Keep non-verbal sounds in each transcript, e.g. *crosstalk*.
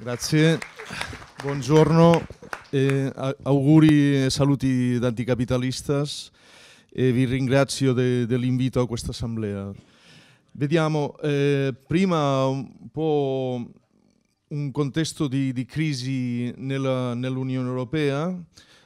Grazie, buongiorno, eh, auguri e saluti da anticapitalistas e vi ringrazio de, dell'invito a questa assemblea. Vediamo eh, prima un po' un contesto di, di crisi nell'Unione Europea,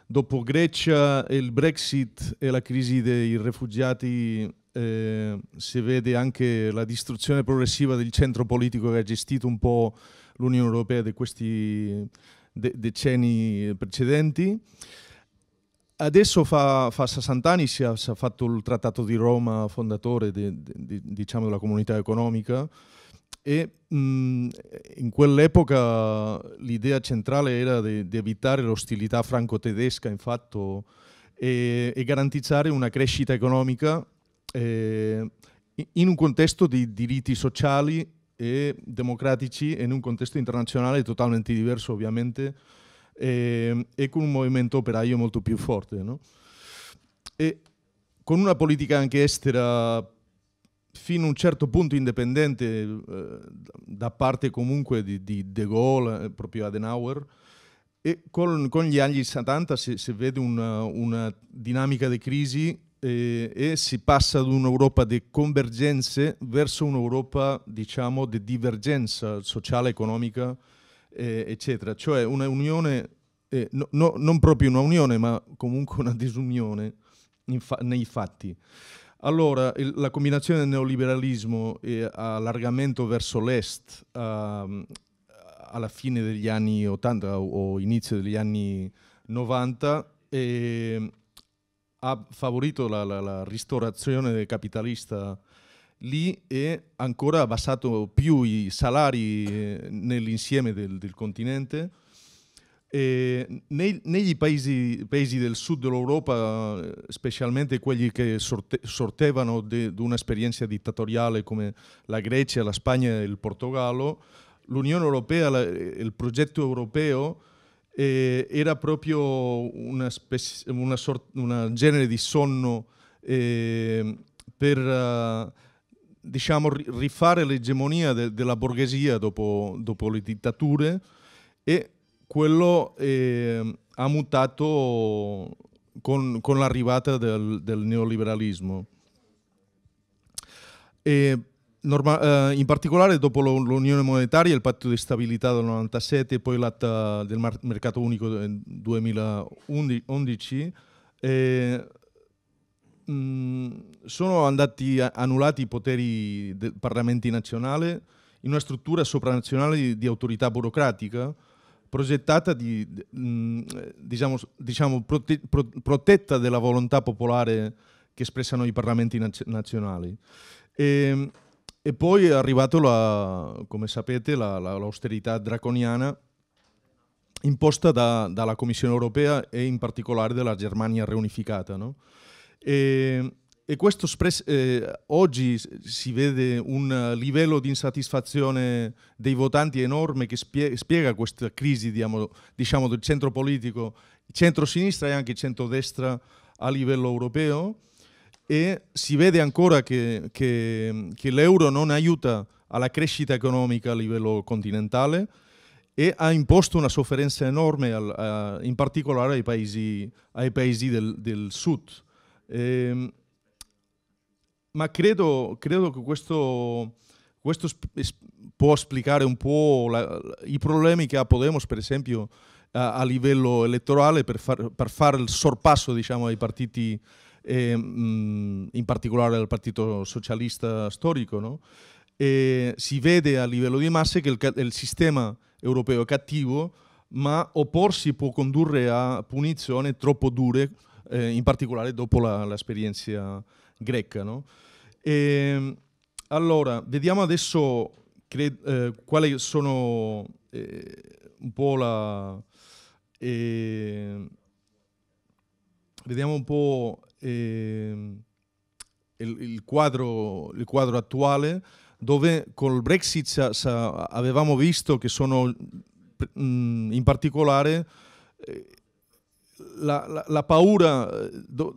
dopo Grecia e il Brexit e la crisi dei rifugiati eh, si vede anche la distruzione progressiva del centro politico che ha gestito un po' l'Unione Europea di questi de decenni precedenti. Adesso fa, fa 60 anni si è, si è, fatto il Trattato di Roma, fondatore de, de, de, diciamo, della comunità economica, e mh, in quell'epoca l'idea centrale era di, evitare l'ostilità franco-tedesca, infatti, e, e garantire una crescita economica eh, in un contesto di diritti sociali e democratici in un contesto internazionale totalmente diverso ovviamente e, e con un movimento operaio molto più forte. No? E con una politica anche estera fino a un certo punto indipendente eh, da parte comunque di, di De Gaulle, eh, proprio Adenauer, e con, con gli anni 70 si, si vede una, una dinamica di crisi eh, e si passa ad un'Europa di convergenze verso un'Europa, diciamo, di divergenza sociale, economica, eh, eccetera. Cioè un'unione, eh, no, no, non proprio una unione, ma comunque una disunione fa- nei fatti. Allora, il, la combinazione del neoliberalismo e eh, allargamento verso l'est uh, alla fine degli anni 80 o, o inizio degli anni 90 e, ehm, ha favorito la, la, la ristorazione capitalista lì e ancora ha abbassato più i salari eh, nell'insieme del, del continente. E nei, negli paesi, paesi, del sud dell'Europa, specialmente quelli che sorte, sortevano di un'esperienza dittatoriale come la Grecia, la Spagna e il Portogallo, l'Unione Europea, la, il progetto europeo eh, era proprio una, spes- una, sort- una genere di sonno ehm, eh, per uh, diciamo, rifare l'egemonia de- della borghesia dopo, dopo, le dittature e quello eh, ha mutato con, con l'arrivata del, del neoliberalismo. E Norma- eh, in particolare dopo lo- l'Unione Monetaria, il patto di stabilità del 97 e poi l'atto del mar- mercato unico del 2011, eh, mh, eh, mm, sono andati a- annullati i poteri del Parlamento nazionale in una struttura sopranazionale di, di autorità burocratica progettata di, mh, mm, diciamo, diciamo prote- pro- protetta della volontà popolare che espressano i parlamenti naz- nazionali. E, ehm, e poi è arrivato, la, come sapete, la, la, l'austerità draconiana imposta da, dalla Commissione europea e in particolare dalla Germania riunificata. No? E, e, questo spres- eh, oggi si vede un livello di insoddisfazione dei votanti enorme che spie- spiega questa crisi diciamo, diciamo, del centro politico, centro-sinistra e anche centro-destra a livello europeo e si vede ancora che, che, che l'euro non aiuta alla crescita economica a livello continentale e ha imposto una sofferenza enorme al, a, in particolare ai paesi, ai paesi del, del, sud. E, ehm, ma credo, credo, che questo, questo può spiegare un po' la, i problemi che ha Podemos, per esempio, a, a livello elettorale per far, per fare il sorpasso diciamo, ai partiti eh, in particolare al Partito Socialista Storico, no? eh, si vede a livello di masse che il, il sistema europeo è cattivo, ma opporsi può condurre a punizioni troppo dure, eh, in particolare dopo l'esperienza greca. No? E, allora, vediamo adesso eh, quali sono eh, un po' la... Eh, vediamo un po' eh, il, il, quadro, il, quadro, attuale dove col Brexit sa, sa, avevamo visto che sono mh, mm, in particolare eh, la, la, la, paura eh, do,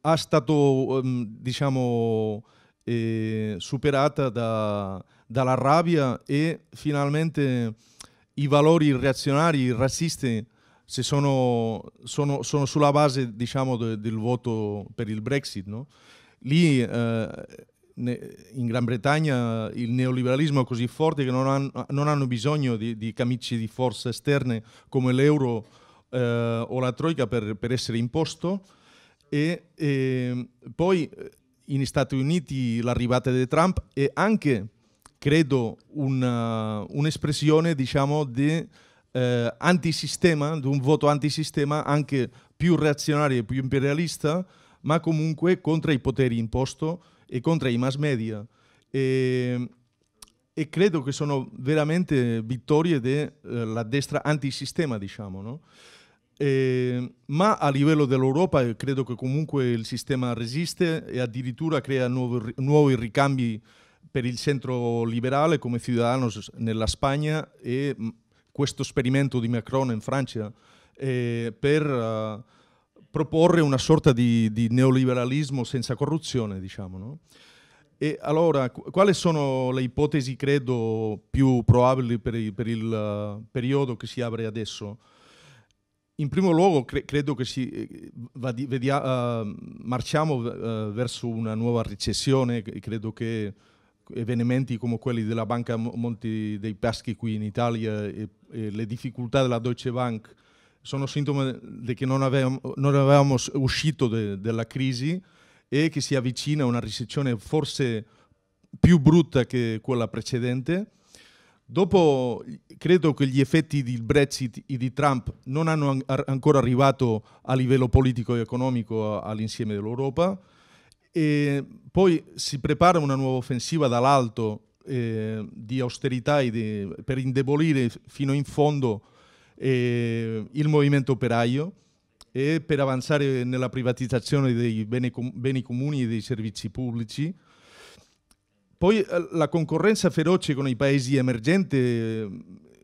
ha stato mm, diciamo eh, superata da, dalla rabbia e finalmente i valori reazionari razzisti se sono, sono, sono sulla base diciamo, de, del voto per il Brexit. No? Lì eh, in Gran Bretagna il neoliberalismo è così forte che non hanno, non hanno bisogno di, di camicie di forza esterne come l'euro eh, o la troica per, per essere imposto. E, e ehm, poi eh, negli Stati Uniti l'arrivata di Trump è anche, credo, una, un'espressione diciamo, di eh, antisistema, di un voto antisistema anche più reazionario e più imperialista, ma comunque contro i poteri imposto e contro i mass media. E, e credo che sono veramente vittorie della eh, destra antisistema, diciamo. No? E, ma a livello dell'Europa eh, credo che comunque il sistema resiste e addirittura crea nuovi, nuovi ricambi per il centro liberale come Ciudadanos nella Spagna e mm, questo esperimento di Macron in Francia eh, per eh, proporre una sorta di, di, neoliberalismo senza corruzione, diciamo. No? E allora, quali sono le ipotesi, credo, più probabili per, i, per il eh, periodo che si apre adesso? In primo luogo, cre credo che si, eh, vedia, uh, eh, marciamo uh, verso una nuova recessione, credo che avvenimenti come quelli della Banca Monti dei Paschi qui in Italia e, e le difficoltà della Deutsche Bank sono sintomi di che non avevamo, non avevamo uscito de, dalla crisi e che si avvicina a una recessione forse più brutta che quella precedente. Dopo credo che gli effetti del Brexit e di Trump non hanno an ancora arrivato a livello politico e economico all'insieme dell'Europa e poi si prepara una nuova offensiva dall'alto eh, di austerità di, per indebolire fino in fondo eh, il movimento operaio e per avanzare nella privatizzazione dei beni, com- beni comuni e dei servizi pubblici. Poi eh, la concorrenza feroce con i paesi emergenti eh,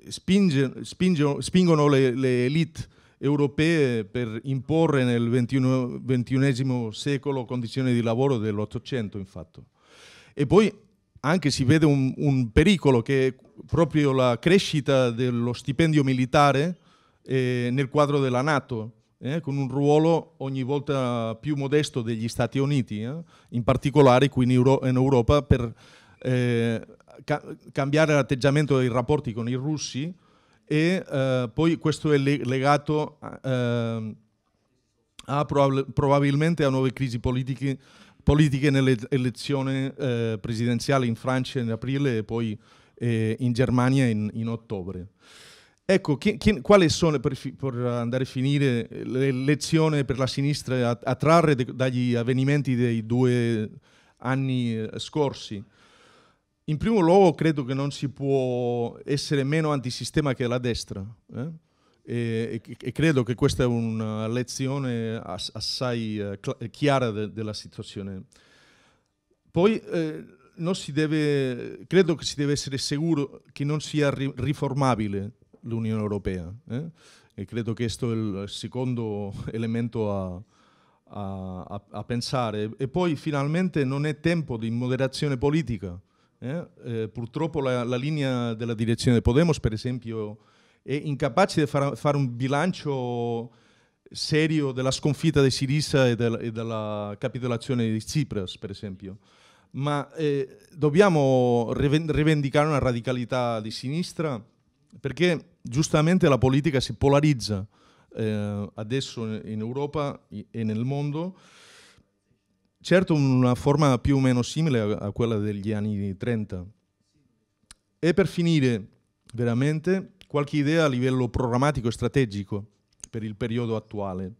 spinge, spinge, spingono le, le elite europee per imporre nel XXI secolo condizioni di lavoro dell'Ottocento, infatti. E poi anche si vede un, un, pericolo che è proprio la crescita dello stipendio militare eh, nel quadro della Nato, eh, con un ruolo ogni volta più modesto degli Stati Uniti, eh, in particolare qui in, Euro in Europa per eh, ca cambiare l'atteggiamento dei rapporti con i russi e eh, poi questo è legato eh, a probab probabilmente a nuove crisi politiche, politiche nelle elezioni eh, presidenziali in Francia in aprile e poi eh, in Germania in, in ottobre. Ecco, chi, chi, quali sono, per, per, andare a finire, le lezioni per la sinistra a, a trarre dagli avvenimenti dei due anni eh, scorsi? In primo luogo credo che non si può essere meno antisistema che la destra eh? e, e, e, credo che questa è una lezione assai eh, eh, chiara de, della situazione. Poi eh, deve, credo che si deve essere sicuro che non sia ri riformabile l'Unione Europea eh? e credo che questo è il secondo *laughs* elemento a, a, a, a pensare. E poi finalmente non è tempo di moderazione politica. Eh? eh? purtroppo la, la, linea della direzione di Podemos, per esempio, è incapace di far, fare un bilancio serio della sconfitta di Sirisa e, del, e della capitolazione di Tsipras, per esempio. Ma eh, dobbiamo rivendicare una radicalità di sinistra perché giustamente la politica si polarizza eh, adesso in Europa e nel mondo certo una forma più o meno simile a, quella degli anni 30. E per finire, veramente, qualche idea a livello programmatico e strategico per il periodo attuale.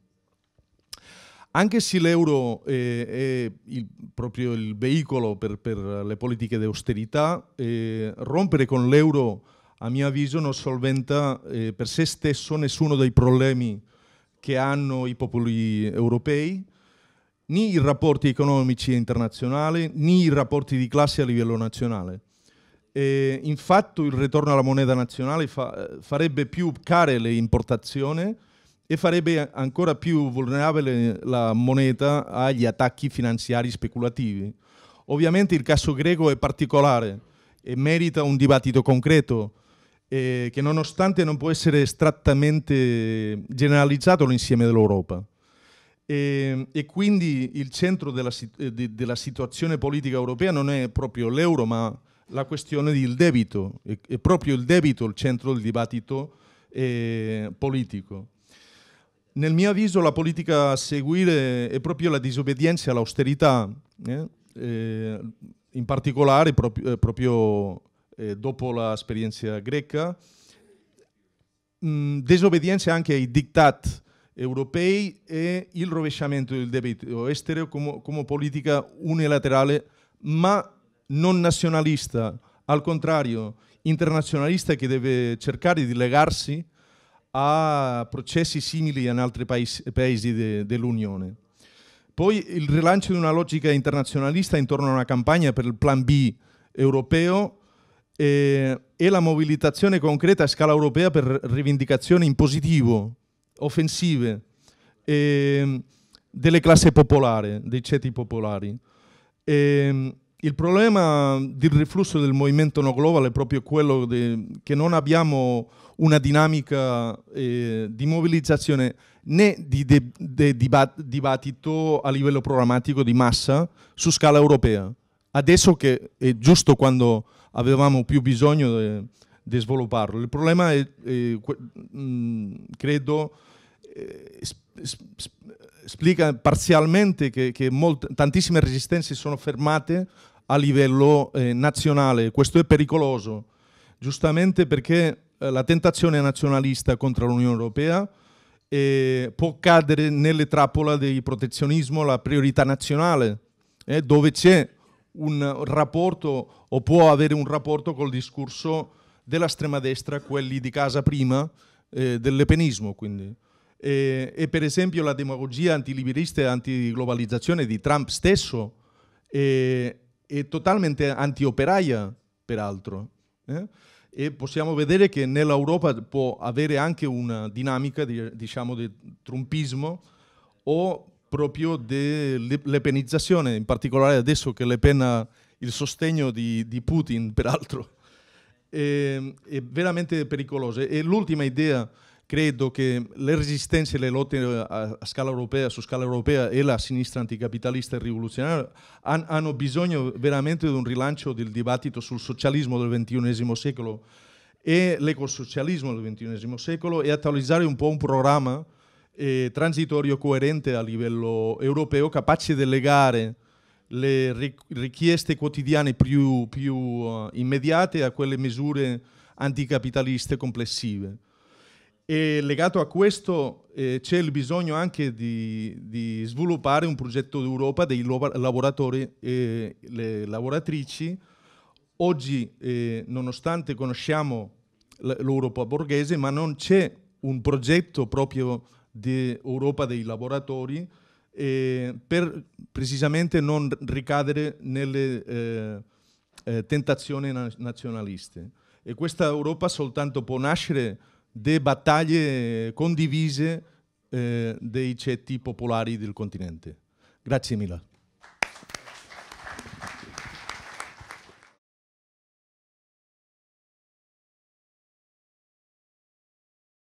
Anche se l'euro è, è il, proprio il veicolo per, per le politiche di austerità, eh, rompere con l'euro, a mio avviso, non solventa eh, per se stesso nessuno dei problemi che hanno i popoli europei, né i rapporti economici internazionali né i rapporti di classe a livello nazionale. E infatti il ritorno alla moneta nazionale fa, farebbe più care le importazioni e farebbe ancora più vulnerabile la moneta agli attacchi finanziari speculativi. Ovviamente il caso greco è particolare e merita un dibattito concreto eh, che nonostante non può essere strattamente generalizzato all'insieme dell'Europa. E, ehm, e, quindi il centro della, eh, de, della, situazione politica europea non è proprio l'euro, ma la questione del debito. È, è, proprio il debito il centro del dibattito eh, politico. Nel mio avviso la politica a seguire è proprio la disobbedienza all'austerità, eh? eh, in particolare proprio, eh, proprio eh, dopo l'esperienza greca, mh, mm, disobbedienza anche ai diktat europei e il rovesciamento del debito estero come, come politica unilaterale, ma non nazionalista, al contrario, internazionalista che deve cercare di legarsi a processi simili in altri paesi, paesi de, dell'Unione. Poi il rilancio di una logica internazionalista intorno a una campagna per il Plan B europeo eh, e la mobilitazione concreta a scala europea per rivendicazioni in positivo offensive eh, delle classi popolari, dei ceti popolari. Eh, il problema del riflusso del movimento no global è proprio quello de, che non abbiamo una dinamica eh, di mobilizzazione né di de, de dibattito a livello programmatico di massa su scala europea. Adesso che è giusto quando avevamo più bisogno eh, di svilupparlo. Il problema è, eh, credo, eh, spiega parzialmente che, che molte, tantissime resistenze sono fermate a livello eh, nazionale. Questo è pericoloso, giustamente perché eh, la tentazione nazionalista contro l'Unione Europea eh, può cadere nelle trappole del protezionismo, la priorità nazionale, eh, dove c'è un rapporto o può avere un rapporto col discorso della strema destra, quelli di casa prima, eh, del quindi. E, e, per esempio la demagogia antiliberista e antiglobalizzazione di Trump stesso eh, è totalmente antioperaia, peraltro. Eh? E possiamo vedere che nell'Europa può avere anche una dinamica, di, diciamo, di trumpismo o proprio dell'epenizzazione, in particolare adesso che Le Pen ha il sostegno di, di Putin, peraltro e, ehm, e veramente pericolose. E l'ultima idea credo che le resistenze e le lotte eh, a, scala europea, su scala europea e la sinistra anticapitalista e rivoluzionaria han, hanno bisogno veramente di un rilancio del dibattito sul socialismo del XXI secolo e l'ecosocialismo del XXI secolo e attualizzare un po' un programma eh, transitorio coerente a livello europeo capace di legare le richieste quotidiane più, più uh, immediate a quelle misure anticapitaliste complessive. E legato a questo eh, c'è il bisogno anche di, di, sviluppare un progetto d'Europa dei lavoratori e le lavoratrici. Oggi, eh, nonostante conosciamo l'Europa borghese, ma non c'è un progetto proprio di Europa dei lavoratori, eh, per precisamente non ricadere nelle eh, eh, tentazioni na nazionaliste. E questa Europa soltanto può nascere da battaglie condivise eh, dei ceti popolari del continente. Grazie mille.